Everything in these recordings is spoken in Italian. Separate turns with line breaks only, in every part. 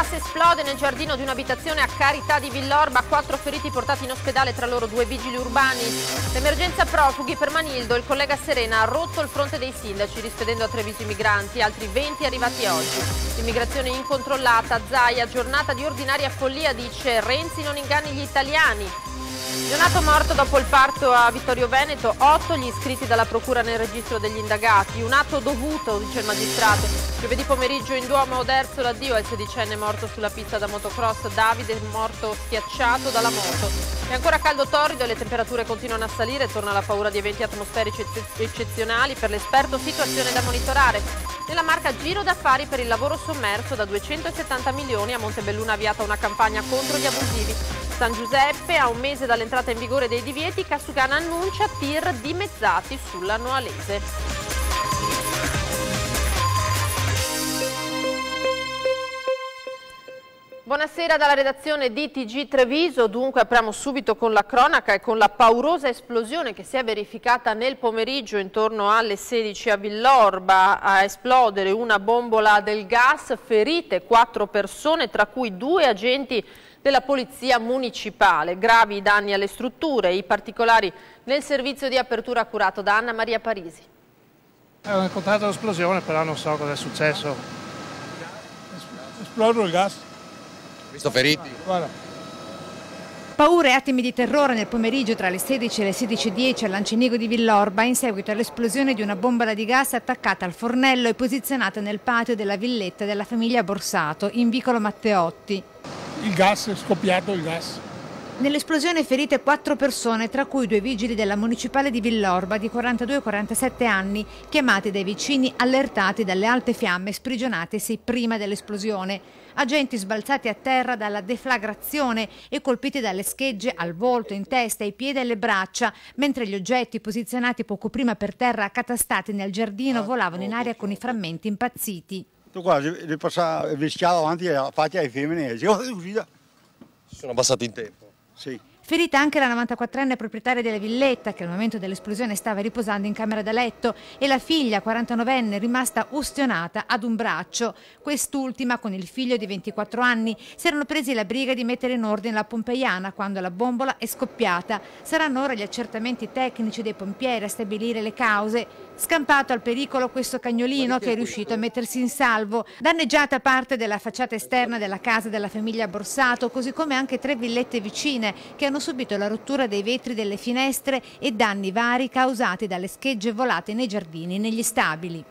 gas esplode nel giardino di un'abitazione a Carità di Villorba, quattro feriti portati in ospedale, tra loro due vigili urbani. L'emergenza profughi per Manildo, il collega Serena ha rotto il fronte dei sindaci, rispedendo a Treviso i migranti, altri 20 arrivati oggi. Immigrazione incontrollata, Zaia, giornata di ordinaria follia, dice Renzi non inganni gli italiani. Neonato morto dopo il parto a Vittorio Veneto, 8 gli iscritti dalla procura nel registro degli indagati, un atto dovuto, dice il magistrato. Giovedì pomeriggio in Duomo Oderzo l'addio al sedicenne morto sulla pista da motocross, Davide morto schiacciato dalla moto. È ancora caldo torrido e le temperature continuano a salire, torna la paura di eventi atmosferici eccezionali, per l'esperto situazione da monitorare. Nella marca Giro d'affari per il lavoro sommerso da 270 milioni a Montebelluna avviata una campagna contro gli abusivi. San Giuseppe, a un mese dall'entrata in vigore dei divieti, Cassugana annuncia tir dimezzati sulla Noalese. Buonasera dalla redazione di TG Treviso, dunque apriamo subito con la cronaca e con la paurosa esplosione che si è verificata nel pomeriggio intorno alle 16 a Villorba a esplodere una bombola del gas, ferite quattro persone tra cui due agenti della Polizia Municipale. Gravi danni alle strutture, i particolari nel servizio di apertura curato da Anna Maria Parisi.
Ho incontrato l'esplosione, però non so cosa è
successo.
Esplodo il gas. Ho visto feriti? Guarda. Paura e attimi di terrore nel pomeriggio tra le 16 e le 16.10 a all'Ancinigo di Villorba in seguito all'esplosione di una bombola di gas attaccata al fornello e posizionata nel patio della villetta della famiglia Borsato in vicolo Matteotti
il gas, è scoppiato il gas.
Nell'esplosione ferite quattro persone, tra cui due vigili della municipale di Villorba di 42 47 anni, chiamati dai vicini allertati dalle alte fiamme sprigionatesi prima dell'esplosione. Agenti sbalzati a terra dalla deflagrazione e colpiti dalle schegge al volto, in testa, ai piedi e alle braccia, mentre gli oggetti posizionati poco prima per terra accatastati nel giardino ah, volavano in aria con i frammenti impazziti
tu quasi li passava, vischiava avanti la faccia ai femmine e diceva è uscita.
Sono passati in tempo. Sì. Ferita anche la 94enne proprietaria della villetta che al momento dell'esplosione stava riposando in camera da letto e la figlia 49enne rimasta ustionata ad un braccio. Quest'ultima con il figlio di 24 anni si erano presi la briga di mettere in ordine la pompeiana quando la bombola è scoppiata. Saranno ora gli accertamenti tecnici dei pompieri a stabilire le cause. Scampato al pericolo questo cagnolino che è riuscito a mettersi in salvo. Danneggiata parte della facciata esterna della casa della famiglia Borsato, così come anche tre villette vicine che hanno subito la rottura dei vetri delle finestre e danni vari causati dalle schegge volate nei giardini e negli stabili.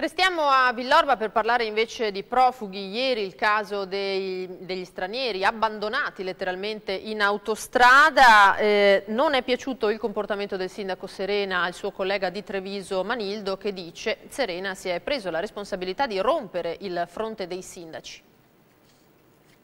Restiamo a Villorba per parlare invece di profughi. Ieri il caso dei, degli stranieri abbandonati letteralmente in autostrada. Eh, non è piaciuto il comportamento del sindaco Serena al suo collega di Treviso Manildo che dice Serena si è preso la responsabilità di rompere il fronte dei sindaci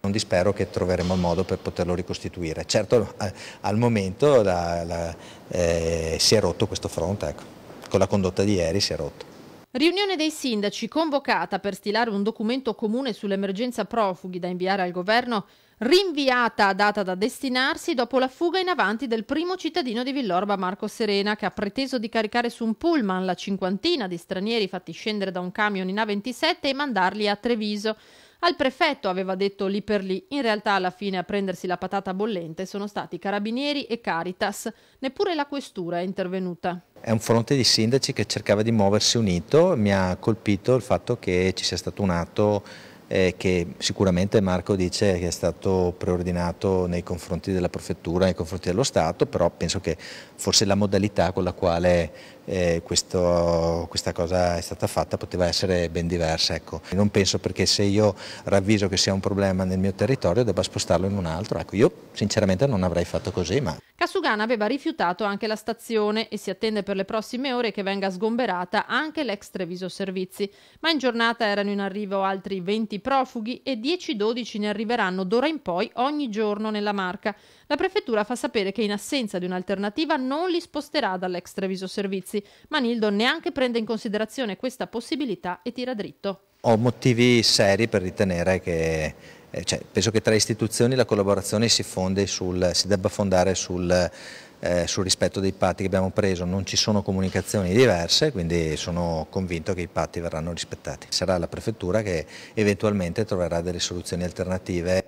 non dispero che troveremo il modo per poterlo ricostituire. Certo eh, al momento la, la, eh, si è rotto questo fronte, ecco. con la condotta di ieri si è rotto.
Riunione dei sindaci convocata per stilare un documento comune sull'emergenza profughi da inviare al governo, rinviata a data da destinarsi dopo la fuga in avanti del primo cittadino di Villorba Marco Serena che ha preteso di caricare su un pullman la cinquantina di stranieri fatti scendere da un camion in A27 e mandarli a Treviso. Al prefetto aveva detto lì per lì, in realtà alla fine a prendersi la patata bollente sono stati carabinieri e Caritas, neppure la questura è intervenuta.
È un fronte di sindaci che cercava di muoversi unito, mi ha colpito il fatto che ci sia stato un atto eh, che sicuramente Marco dice che è stato preordinato nei confronti della prefettura, nei confronti dello Stato, però penso che forse la modalità con la quale eh, questo, questa cosa è stata fatta poteva essere ben diversa. Ecco. Non penso perché se io ravviso che sia un problema nel mio territorio debba spostarlo in un altro. Ecco, io sinceramente non avrei fatto così. Ma...
Casugana aveva rifiutato anche la stazione e si attende per le prossime ore che venga sgomberata anche l'ex Treviso Servizi, ma in giornata erano in arrivo altri 20 20 profughi e 10-12 ne arriveranno d'ora in poi ogni giorno nella Marca. La prefettura fa sapere che in assenza di un'alternativa non li sposterà dall'ex Treviso Servizi, ma Nildo neanche prende in considerazione questa possibilità e tira dritto.
Ho motivi seri per ritenere che eh, cioè, penso che tra istituzioni la collaborazione si, sul, si debba fondare sul eh, sul rispetto dei patti che abbiamo preso non ci sono comunicazioni diverse, quindi sono convinto che i patti verranno rispettati. Sarà la Prefettura che eventualmente troverà delle soluzioni alternative.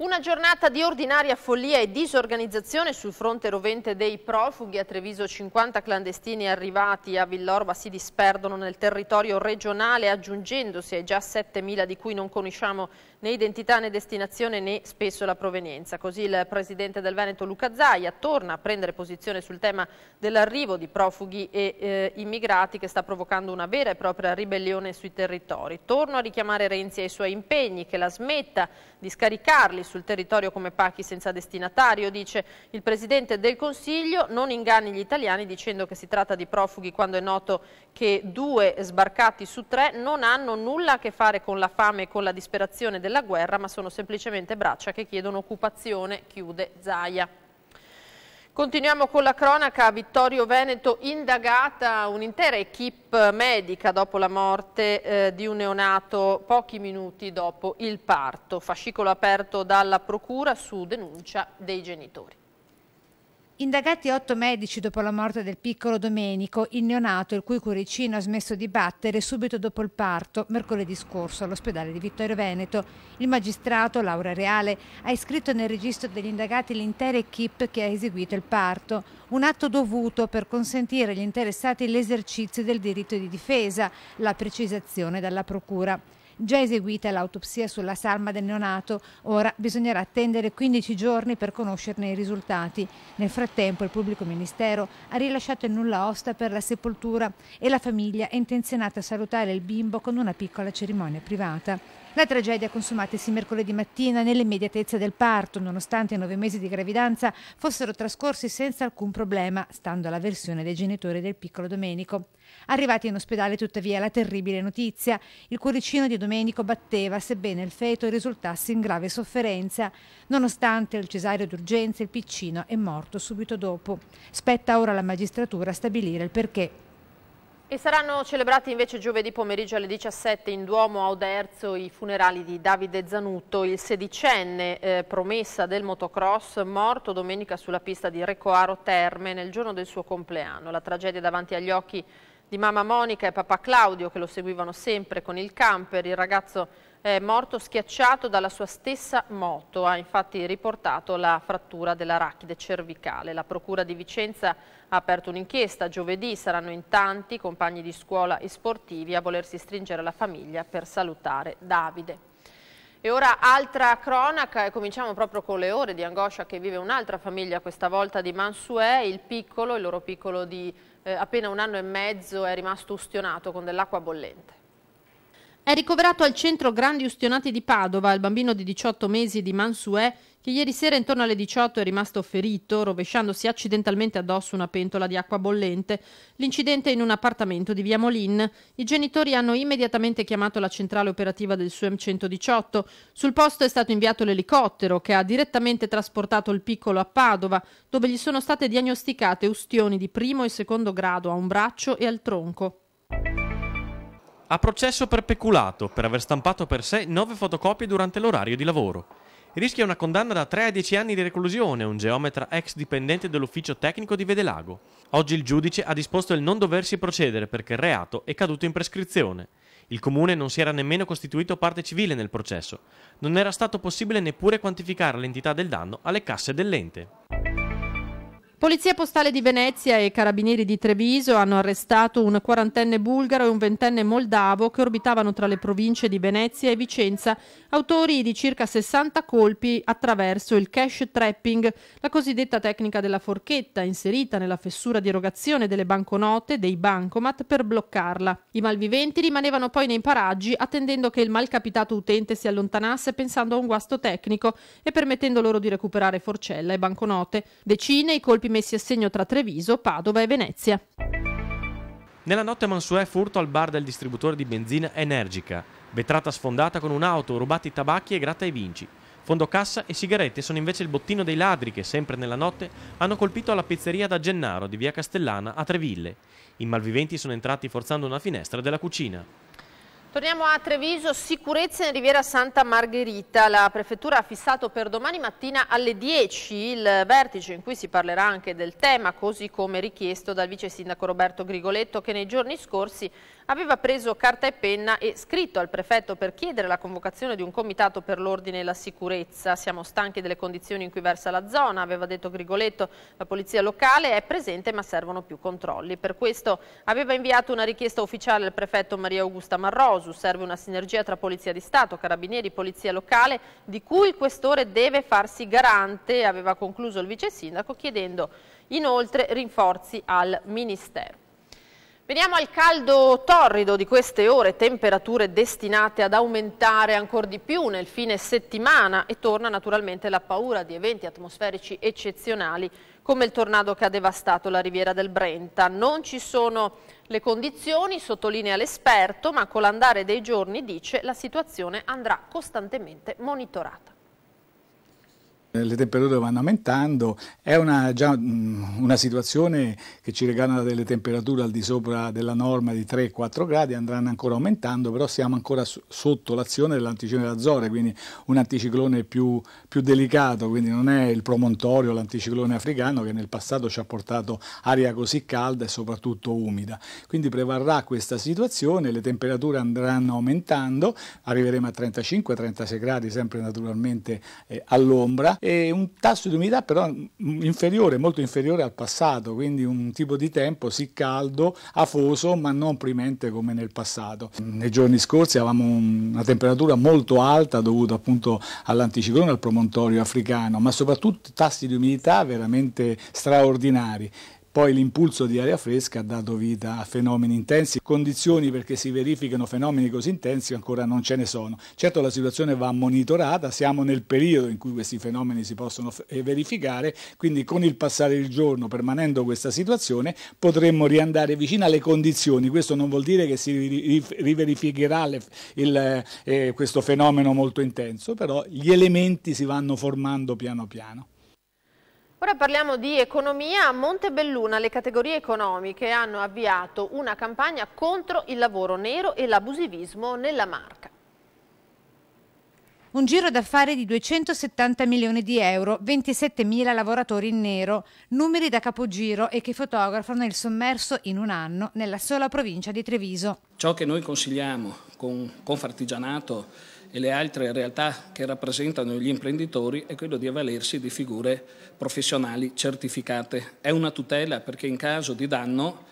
Una giornata di ordinaria follia e disorganizzazione sul fronte rovente dei profughi. A Treviso 50 clandestini arrivati a Villorba si disperdono nel territorio regionale aggiungendosi ai già 7.000 di cui non conosciamo né identità né destinazione né spesso la provenienza. Così il presidente del Veneto Luca Zaia torna a prendere posizione sul tema dell'arrivo di profughi e eh, immigrati che sta provocando una vera e propria ribellione sui territori. Torno a richiamare Renzi ai suoi impegni che la smetta di scaricarli sul territorio come pacchi senza destinatario, dice il Presidente del Consiglio, non inganni gli italiani dicendo che si tratta di profughi quando è noto che due sbarcati su tre non hanno nulla a che fare con la fame e con la disperazione della guerra, ma sono semplicemente braccia che chiedono occupazione, chiude Zaia. Continuiamo con la cronaca, Vittorio Veneto indagata un'intera equip medica dopo la morte eh, di un neonato pochi minuti dopo il parto, fascicolo aperto dalla procura su denuncia dei genitori.
Indagati otto medici dopo la morte del piccolo Domenico, il neonato il cui cuoricino ha smesso di battere subito dopo il parto, mercoledì scorso all'ospedale di Vittorio Veneto. Il magistrato, Laura Reale, ha iscritto nel registro degli indagati l'intera equip che ha eseguito il parto, un atto dovuto per consentire agli interessati l'esercizio del diritto di difesa, la precisazione dalla Procura. Già eseguita l'autopsia sulla salma del neonato, ora bisognerà attendere 15 giorni per conoscerne i risultati. Nel frattempo il pubblico ministero ha rilasciato il nulla osta per la sepoltura e la famiglia è intenzionata a salutare il bimbo con una piccola cerimonia privata. La tragedia consumatesi mercoledì mattina nell'immediatezza del parto, nonostante i nove mesi di gravidanza fossero trascorsi senza alcun problema, stando alla versione dei genitori del piccolo Domenico. Arrivati in ospedale tuttavia la terribile notizia, il cuoricino di Domenico batteva sebbene il feto risultasse in grave sofferenza. Nonostante il cesario d'urgenza, il piccino è morto subito dopo. Spetta ora alla magistratura stabilire il perché.
E saranno celebrati invece giovedì pomeriggio alle 17 in Duomo a Oderzo i funerali di Davide Zanutto, il sedicenne eh, promessa del motocross, morto domenica sulla pista di Recoaro Terme nel giorno del suo compleanno. La tragedia davanti agli occhi di mamma Monica e papà Claudio che lo seguivano sempre con il camper, il ragazzo è morto schiacciato dalla sua stessa moto. Ha infatti riportato la frattura dell'arachide cervicale. La Procura di Vicenza ha aperto un'inchiesta. Giovedì saranno in tanti compagni di scuola e sportivi a volersi stringere alla famiglia per salutare Davide. E ora altra cronaca e cominciamo proprio con le ore di angoscia che vive un'altra famiglia, questa volta di Mansuè, il piccolo, il loro piccolo di eh, appena un anno e mezzo è rimasto ustionato con dell'acqua bollente. È ricoverato al centro Grandi Ustionati di Padova il bambino di 18 mesi di Mansue che ieri sera intorno alle 18 è rimasto ferito rovesciandosi accidentalmente addosso una pentola di acqua bollente. L'incidente è in un appartamento di Via Molin. I genitori hanno immediatamente chiamato la centrale operativa del SUEM 118. Sul posto è stato inviato l'elicottero che ha direttamente trasportato il piccolo a Padova dove gli sono state diagnosticate ustioni di primo e secondo grado a un braccio e al tronco a
processo per peculato per aver stampato per sé nove fotocopie durante l'orario di lavoro. Rischia una condanna da 3 a 10 anni di reclusione un geometra ex dipendente dell'ufficio tecnico di Vedelago. Oggi il giudice ha disposto il non doversi procedere perché il reato è caduto in prescrizione. Il comune non si era nemmeno costituito parte civile nel processo. Non era stato possibile neppure quantificare l'entità del danno alle casse dell'ente.
Polizia postale di Venezia e carabinieri di Treviso hanno arrestato un quarantenne bulgaro e un ventenne moldavo che orbitavano tra le province di Venezia e Vicenza, autori di circa 60 colpi attraverso il cash trapping, la cosiddetta tecnica della forchetta inserita nella fessura di erogazione delle banconote dei bancomat per bloccarla. I malviventi rimanevano poi nei paraggi attendendo che il malcapitato utente si allontanasse pensando a un guasto tecnico e permettendo loro di recuperare forcella e banconote. Decine i colpi colpi messi a segno tra Treviso, Padova e Venezia. Nella notte Mansuè furto al bar del distributore di
benzina Energica, vetrata sfondata con un'auto, rubati tabacchi e gratta ai vinci. Fondo cassa e sigarette sono invece il bottino dei ladri che, sempre nella notte, hanno colpito la pizzeria da Gennaro di via Castellana a Treville. I malviventi sono entrati forzando una finestra della cucina.
Torniamo a Treviso, sicurezza in Riviera Santa Margherita. La prefettura ha fissato per domani mattina alle 10 il vertice in cui si parlerà anche del tema, così come richiesto dal vice sindaco Roberto Grigoletto che nei giorni scorsi aveva preso carta e penna e scritto al prefetto per chiedere la convocazione di un comitato per l'ordine e la sicurezza. Siamo stanchi delle condizioni in cui versa la zona, aveva detto Grigoletto, la polizia locale è presente ma servono più controlli. Per questo aveva inviato una richiesta ufficiale al prefetto Maria Augusta Marroso Rosu. Serve una sinergia tra Polizia di Stato, Carabinieri, Polizia Locale, di cui il questore deve farsi garante, aveva concluso il vice sindaco, chiedendo inoltre rinforzi al Ministero. Veniamo al caldo torrido di queste ore, temperature destinate ad aumentare ancora di più nel fine settimana e torna naturalmente la paura di eventi atmosferici eccezionali come il tornado che ha devastato la riviera del Brenta. Non ci sono le condizioni, sottolinea l'esperto, ma con l'andare dei giorni, dice, la situazione andrà costantemente monitorata.
Eh, le temperature vanno aumentando, è una, già mm, una situazione che ci regala delle temperature al di sopra della norma di 3-4 gradi, andranno ancora aumentando, però siamo ancora sotto l'azione dell'anticiclone d'Azore, quindi un anticiclone più, più, delicato, quindi non è il promontorio, l'anticiclone africano che nel passato ci ha portato aria così calda e soprattutto umida. Quindi prevarrà questa situazione, le temperature andranno aumentando, arriveremo a 35-36 gradi sempre naturalmente eh, all'ombra, e un tasso di umidità però inferiore, molto inferiore al passato, quindi un tipo di tempo sì caldo, afoso, ma non primente come nel passato. Nei giorni scorsi avevamo una temperatura molto alta dovuta appunto all'anticiclone, al promontorio africano, ma soprattutto tassi di umidità veramente straordinari. Poi l'impulso di aria fresca ha dato vita a fenomeni intensi, condizioni perché si verifichino fenomeni così intensi ancora non ce ne sono. Certo la situazione va monitorata, siamo nel periodo in cui questi fenomeni si possono eh, verificare, quindi con il passare del giorno, permanendo questa situazione, potremmo riandare vicino alle condizioni. Questo non vuol dire che si riverificherà il, il, eh, questo fenomeno molto intenso, però gli elementi si vanno formando piano piano.
Ora parliamo di economia. A Montebelluna le categorie economiche hanno avviato una campagna contro il lavoro nero e l'abusivismo nella marca.
Un giro d'affari di 270 milioni di euro, 27 mila lavoratori in nero, numeri da capogiro e che fotografano il sommerso in un anno nella sola provincia di Treviso.
Ciò che noi consigliamo con Confartigianato e le altre realtà che rappresentano gli imprenditori è quello di avvalersi di figure professionali certificate. È una tutela perché in caso di danno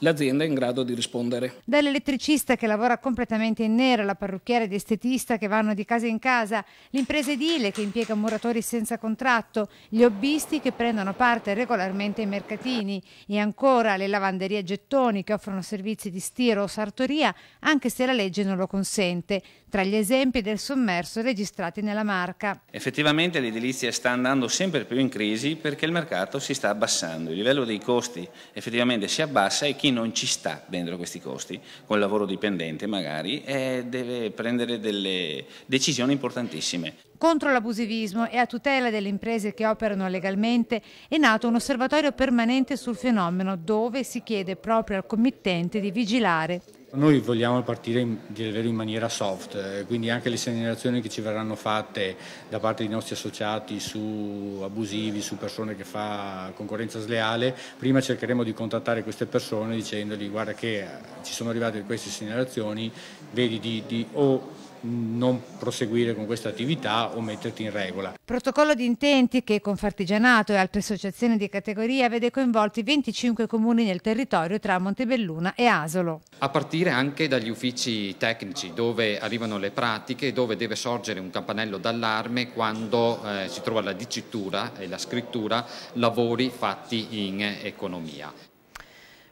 l'azienda è in grado di rispondere.
Dall'elettricista che lavora completamente in nero, alla parrucchiera ed estetista che vanno di casa in casa, l'impresa edile che impiega muratori senza contratto, gli hobbisti che prendono parte regolarmente ai mercatini e ancora le lavanderie gettoni che offrono servizi di stiro o sartoria anche se la legge non lo consente, tra gli esempi del sommerso registrati nella marca.
Effettivamente l'edilizia sta andando sempre più in crisi perché il mercato si sta abbassando, il livello dei costi effettivamente si abbassa e chi chi non ci sta dentro questi costi, con il lavoro dipendente magari, eh, deve prendere delle decisioni importantissime.
Contro l'abusivismo e a tutela delle imprese che operano legalmente è nato un osservatorio permanente sul fenomeno dove si chiede proprio al committente di vigilare
noi vogliamo partire in, in maniera soft, eh, quindi anche le segnalazioni che ci verranno fatte da parte dei nostri associati su abusivi, su persone che fa concorrenza sleale, prima cercheremo di contattare queste persone dicendogli guarda che eh, ci sono arrivate queste segnalazioni, vedi di, di o non proseguire con questa attività o metterti in regola.
Protocollo di intenti che con Fartigianato e altre associazioni di categoria vede coinvolti 25 comuni nel territorio tra Montebelluna e Asolo.
A partire anche dagli uffici tecnici dove arrivano le pratiche, dove deve sorgere un campanello d'allarme quando eh, si trova la dicitura e la scrittura lavori fatti in economia.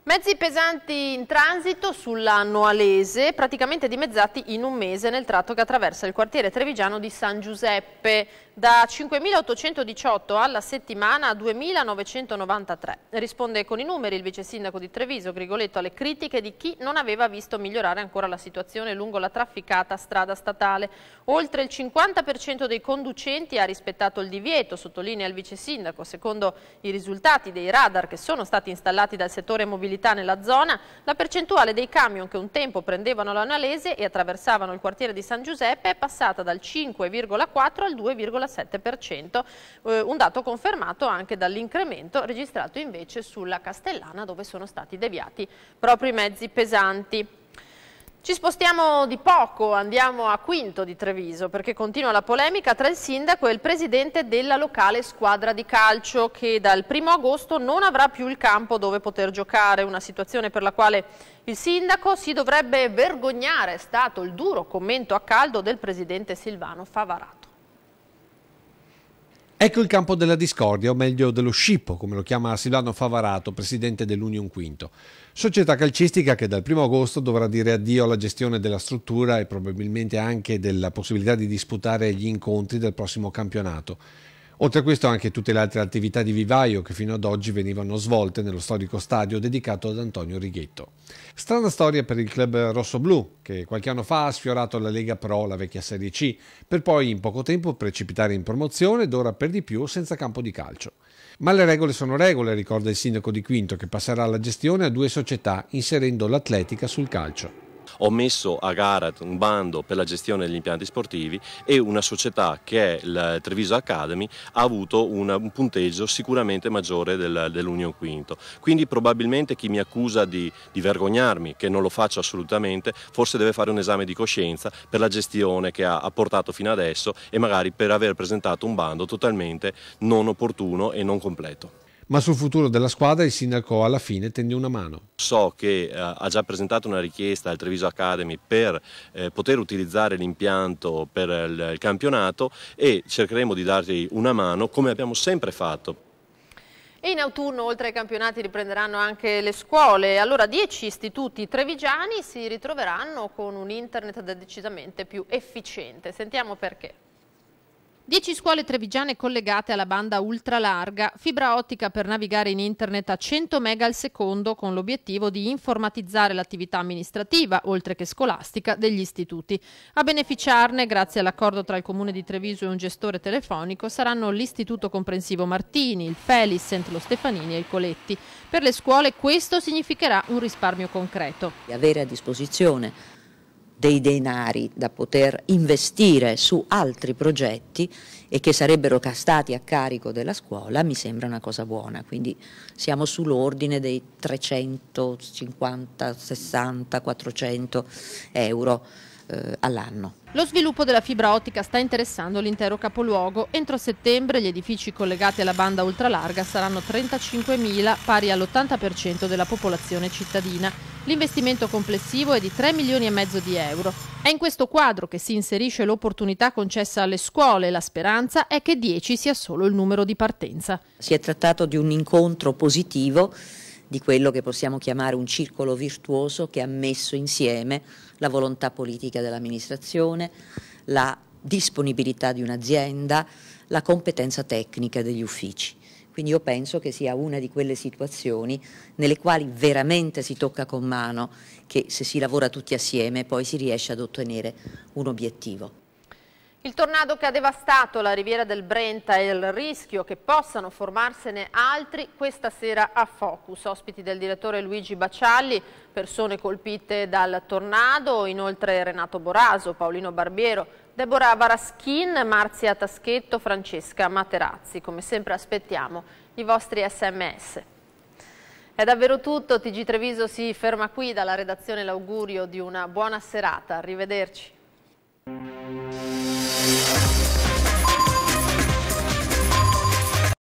Mezzi pesanti in transito sulla Noalese, praticamente dimezzati in un mese nel tratto che attraversa il quartiere trevigiano di San Giuseppe, da 5.818 alla settimana a 2.993. Risponde con i numeri il vice sindaco di Treviso, Grigoletto, alle critiche di chi non aveva visto migliorare ancora la situazione lungo la trafficata strada statale. Oltre il 50% dei conducenti ha rispettato il divieto, sottolinea il vice sindaco, secondo i risultati dei radar che sono stati installati dal settore mobilistico viabilità nella zona, la percentuale dei camion che un tempo prendevano l'analese e attraversavano il quartiere di San Giuseppe è passata dal 5,4 al 2,7%, eh, un dato confermato anche dall'incremento registrato invece sulla Castellana dove sono stati deviati proprio i mezzi pesanti. Ci spostiamo di poco, andiamo a Quinto di Treviso perché continua la polemica tra il sindaco e il presidente della locale squadra di calcio che dal primo agosto non avrà più il campo dove poter giocare, una situazione per la quale il sindaco si dovrebbe vergognare, è stato il duro commento a caldo del presidente Silvano Favarato.
Ecco il campo della discordia, o meglio dello scippo, come lo chiama Silvano Favarato, presidente dell'Union Quinto, società calcistica che dal 1 agosto dovrà dire addio alla gestione della struttura e probabilmente anche della possibilità di disputare gli incontri del prossimo campionato. Oltre a questo anche tutte le altre attività di vivaio che fino ad oggi venivano svolte nello storico stadio dedicato ad Antonio Righetto. Strana storia per il club rossoblù che qualche anno fa ha sfiorato la Lega Pro, la vecchia Serie C, per poi in poco tempo precipitare in promozione ed ora per di più senza campo di calcio. Ma le regole sono regole, ricorda il sindaco di Quinto, che passerà la gestione a due società inserendo l'atletica sul calcio ho messo a gara un bando per la gestione degli impianti sportivi e una società che è il Treviso Academy ha avuto un punteggio sicuramente maggiore del, dell'Union Quinto. Quindi probabilmente chi mi accusa di, di vergognarmi, che non lo faccio assolutamente, forse deve fare un esame di coscienza per la gestione che ha portato fino adesso e magari per aver presentato un bando totalmente non opportuno e non completo ma sul futuro della squadra il sindaco alla fine tende una mano. So che eh, ha già presentato una richiesta al Treviso Academy per eh, poter utilizzare l'impianto per il, il campionato e cercheremo di dargli una mano come abbiamo sempre fatto.
E in autunno, oltre ai campionati, riprenderanno anche le scuole. Allora, 10 istituti trevigiani si ritroveranno con un internet decisamente più efficiente. Sentiamo perché. 10 scuole trevigiane collegate alla banda ultralarga, fibra ottica per navigare in internet a 100 mega al secondo con l'obiettivo di informatizzare l'attività amministrativa, oltre che scolastica, degli istituti. A beneficiarne, grazie all'accordo tra il Comune di Treviso e un gestore telefonico, saranno l'Istituto Comprensivo Martini, il Felis, lo Stefanini e il Coletti. Per le scuole questo significherà un risparmio concreto.
Avere a disposizione dei denari da poter investire su altri progetti e che sarebbero stati a carico della scuola mi sembra una cosa buona, quindi siamo sull'ordine dei 350, 60, 400 euro eh, all'anno.
Lo sviluppo della fibra ottica sta interessando l'intero capoluogo. Entro settembre gli edifici collegati alla banda ultralarga saranno 35.000, pari all'80% della popolazione cittadina. L'investimento complessivo è di 3 milioni e mezzo di euro. È in questo quadro che si inserisce l'opportunità concessa alle scuole. La speranza è che 10 sia solo il numero di partenza.
Si è trattato di un incontro positivo di quello che possiamo chiamare un circolo virtuoso che ha messo insieme la volontà politica dell'amministrazione, la disponibilità di un'azienda, la competenza tecnica degli uffici. Quindi io penso che sia una di quelle situazioni nelle quali veramente si tocca con mano che se si lavora tutti assieme poi si riesce ad ottenere un obiettivo.
Il tornado che ha devastato la riviera del Brenta e il rischio che possano formarsene altri questa sera a Focus. Ospiti del direttore Luigi Bacialli, persone colpite dal tornado, inoltre Renato Boraso, Paolino Barbiero, Deborah Varaschin, Marzia Taschetto, Francesca Materazzi. Come sempre aspettiamo i vostri sms. È davvero tutto, TG Treviso si ferma qui dalla redazione l'augurio di una buona serata, arrivederci. Música